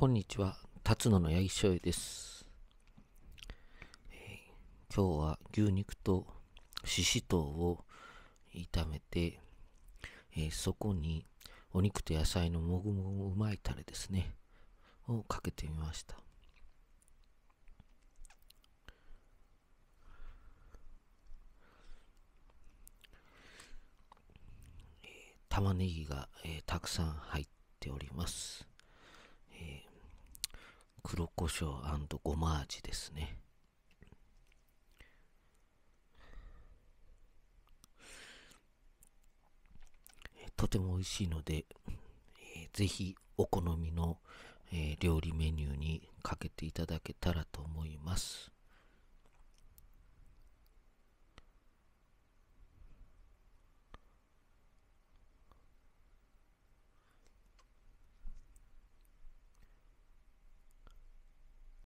こんにちは、辰野の八木翔です、えー、今日は牛肉とししとうを炒めて、えー、そこにお肉と野菜のもぐもぐうまいタレですね、をかけてみました。玉ねぎが、えたくさん入っております。黒胡椒ごま味ですねとても美味しいので、えー、ぜひお好みの、えー、料理メニューにかけていただけたらと思います。